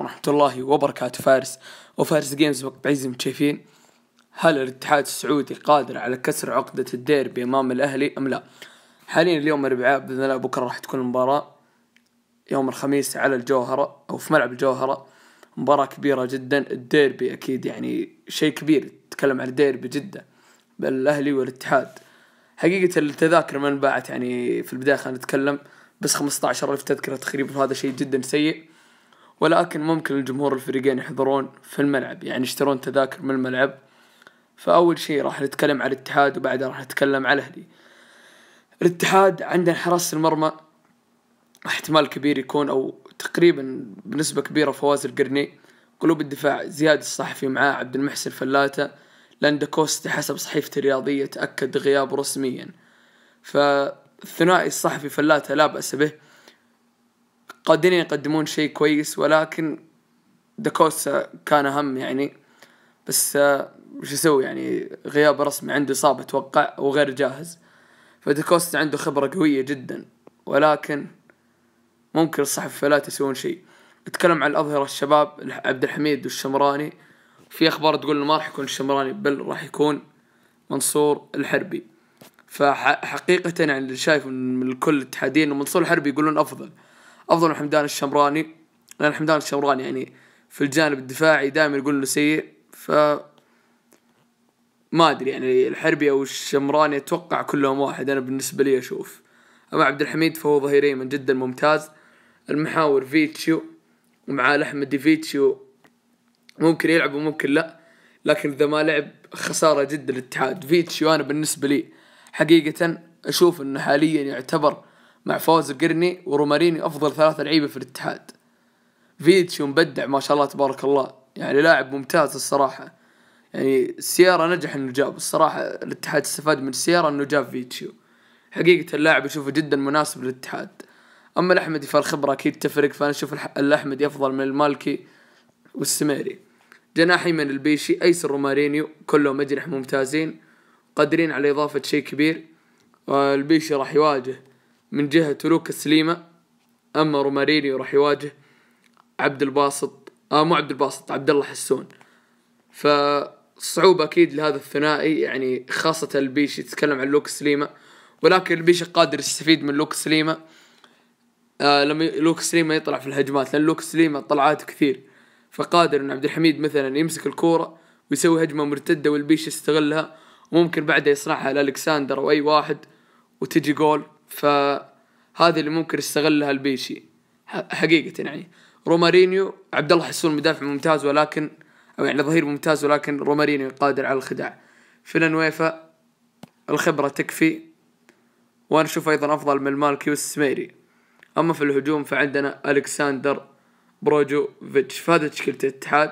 ورحمة الله وبركاته فارس وفارس جيمز بعزم شايفين هل الاتحاد السعودي قادر على كسر عقدة الديربي أمام الأهلي أم لا؟ حاليا اليوم الأربعاء بإذن الله بكرة راح تكون المباراة يوم الخميس على الجوهرة أو في ملعب الجوهرة مباراة كبيرة جدا الديربي أكيد يعني شيء كبير تتكلم عن الديربي جدا بين الأهلي والاتحاد حقيقة التذاكر ما انباعت يعني في البداية خلينا نتكلم بس ألف تذكرة تقريبا وهذا شيء جدا سيء ولكن ممكن الجمهور الفريقين يحضرون في الملعب يعني يشترون تذاكر من الملعب فأول شيء راح نتكلم على الاتحاد وبعدها راح نتكلم على الأهلي الاتحاد عندنا حراسة المرمى احتمال كبير يكون أو تقريبا بنسبة كبيرة فواز القرني قلوب الدفاع زياد الصحفي معاه عبد المحسن فلاتة لاندا كوستا حسب صحيفة الرياضية تأكد غيابه رسميا فالثنائي الصحفي فلاتة لا بأس به قادرين يقدمون شيء كويس ولكن داكوسا كان اهم يعني بس آه، وش يسوي يعني غياب رسمي عنده اصابه اتوقع وغير جاهز فداكوستا عنده خبره قويه جدا ولكن ممكن الصحف فلا تسوون شيء اتكلم عن الأظهرة الشباب عبد الحميد والشمراني في أخبار تقول ما راح يكون الشمراني بل راح يكون منصور الحربي فحقيقة يعني اللي شايفه من الكل الاتحادين ومنصور الحربي يقولون أفضل افضل من حمدان الشمراني لان حمدان الشمراني يعني في الجانب الدفاعي دائما يقول انه سيء ف ما ادري يعني الحربي او الشمراني اتوقع كلهم واحد انا بالنسبه لي اشوف اما عبد الحميد فهو ظهير ايمن جدا ممتاز المحاور فيتشيو مع الاحمدي دي فيتشيو ممكن يلعب وممكن لا لكن اذا ما لعب خساره جدا للاتحاد فيتشيو انا بالنسبه لي حقيقه اشوف انه حاليا يعتبر مع فوز قرني وروماريني أفضل ثلاثة لعيبة في الاتحاد فيتش مبدع ما شاء الله تبارك الله يعني لاعب ممتاز الصراحة يعني السيارة نجح انه جاب الصراحة الاتحاد استفاد من السيارة انه جاب فيتشيو حقيقة اللاعب اشوفه جدا مناسب للاتحاد اما الاحمدي فالخبرة اكيد تفرق فانا اشوف الاحمدي افضل من المالكي والسميري جناح من البيشي ايسر رومارينيو كلهم مجرح ممتازين قادرين على اضافة شيء كبير والبيشي راح يواجه من جهة لوكا سليمة أما روماريني راح يواجه عبد الباسط آه مو عبد الباسط عبد الله حسون فصعوبة أكيد لهذا الثنائي يعني خاصة البيش يتكلم عن لوك سليمة ولكن البيش قادر يستفيد من لوك سليمة آه لما لوك سليمة يطلع في الهجمات لأن لوك سليمة طلعات كثير فقادر إن عبد الحميد مثلا يمسك الكورة ويسوي هجمة مرتدة والبيش يستغلها وممكن بعدها يصنعها لألكساندر أو أي واحد وتجي جول فهذه اللي ممكن يستغلها البيشي حقيقة يعني رومارينيو عبد الله حسون مدافع ممتاز ولكن او يعني ظهير ممتاز ولكن رومارينيو قادر على الخداع فيلانويفا الخبرة تكفي وانا اشوف ايضا افضل من المالكي والسميري اما في الهجوم فعندنا الكساندر بروجوفيتش فهذا تشكيلة الاتحاد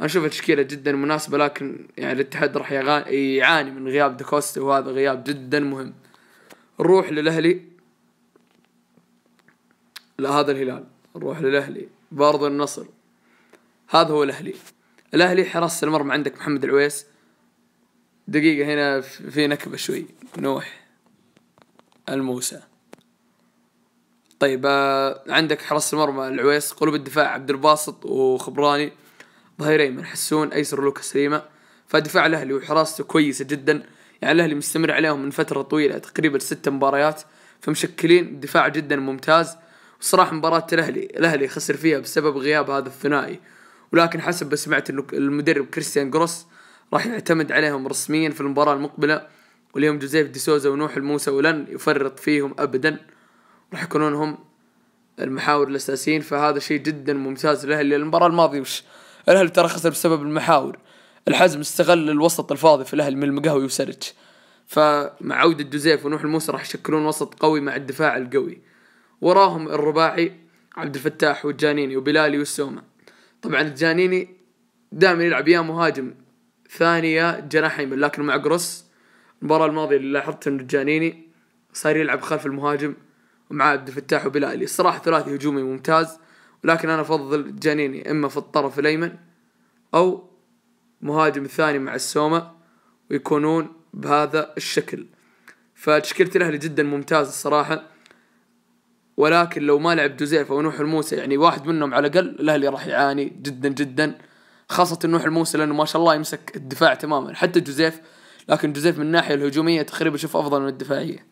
انا اشوفها تشكيلة جدا مناسبة لكن يعني الاتحاد راح يعاني من غياب داكوستا وهذا غياب جدا مهم نروح للاهلي لا هذا الهلال نروح للاهلي برضه النصر هذا هو الاهلي الاهلي حراسه المرمى عندك محمد العويس دقيقة هنا في نكبة شوي نوح الموسى طيب آه، عندك حراسة المرمى العويس قلوب الدفاع عبد الباسط وخبراني ظهيرين من حسون ايسر لوكا سليمة فدفاع الاهلي وحراسته كويسة جدا يعني الاهلي مستمر عليهم من فتره طويله تقريبا ست مباريات فمشكلين دفاع جدا ممتاز وصراحه مباراه الاهلي الاهلي خسر فيها بسبب غياب هذا الثنائي ولكن حسب ما سمعت انه المدرب كريستيان جروس راح يعتمد عليهم رسميا في المباراه المقبله واليوم جوزيف دي سوزا ونوح الموسى ولن يفرط فيهم ابدا راح يكونون هم المحاور الاساسيين فهذا شيء جدا ممتاز للاهلي المباراه الماضيه وش الاهلي ترى خسر بسبب المحاور الحزم استغل الوسط الفاضي في الاهلي من المقهوي وسرج فمع عودة جوزيف ونوح الموسى راح يشكلون وسط قوي مع الدفاع القوي وراهم الرباعي عبد الفتاح والجانيني وبلالي والسومة طبعا الجانيني دائما يلعب يا مهاجم ثاني يا جناح ايمن لكن مع قرص المباراة الماضية اللي لاحظت ان الجانيني صار يلعب خلف المهاجم ومع عبد الفتاح وبلالي الصراحة ثلاثي هجومي ممتاز ولكن انا افضل جانيني اما في الطرف الايمن او مهاجم ثاني مع السومة ويكونون بهذا الشكل فتشكيلة الأهلي جدا ممتازة الصراحة ولكن لو ما لعب أو ونوح الموسى يعني واحد منهم على الأقل الأهلي راح يعاني جدا جدا خاصة نوح الموسى لأنه ما شاء الله يمسك الدفاع تماما حتى جوزيف لكن جوزيف من الناحية الهجومية تقريبا أشوف أفضل من الدفاعية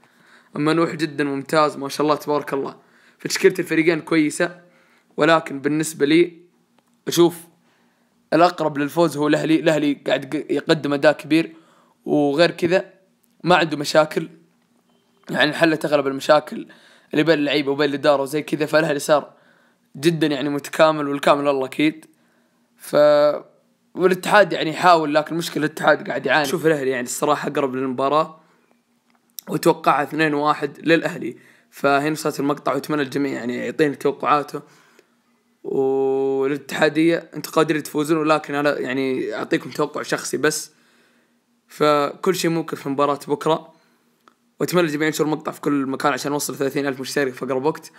أما نوح جدا ممتاز ما شاء الله تبارك الله فتشكيلة الفريقين كويسة ولكن بالنسبة لي أشوف الاقرب للفوز هو الاهلي الاهلي قاعد يقدم اداء كبير وغير كذا ما عنده مشاكل يعني انحلت اغلب المشاكل اللي بين اللعيبه وبين الاداره وزي كذا فالاهلي صار جدا يعني متكامل والكامل الله اكيد ف والاتحاد يعني يحاول لكن المشكله الاتحاد قاعد يعاني شوف الاهلي يعني الصراحه اقرب للمباراه وتوقعها 2-1 للاهلي فهنا صارت المقطع واتمنى الجميع يعني يعطيني توقعاته والاتحاديه انت قادرين تفوزون ولكن انا يعني اعطيكم توقع شخصي بس فكل شيء ممكن في مباراه بكره واتمنى الجميع ينشر مقطع في كل مكان عشان نوصل 30 الف مشترك في اقرب وقت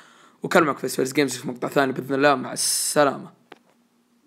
وكان في سبيرز جيمز في مقطع ثاني باذن الله مع السلامه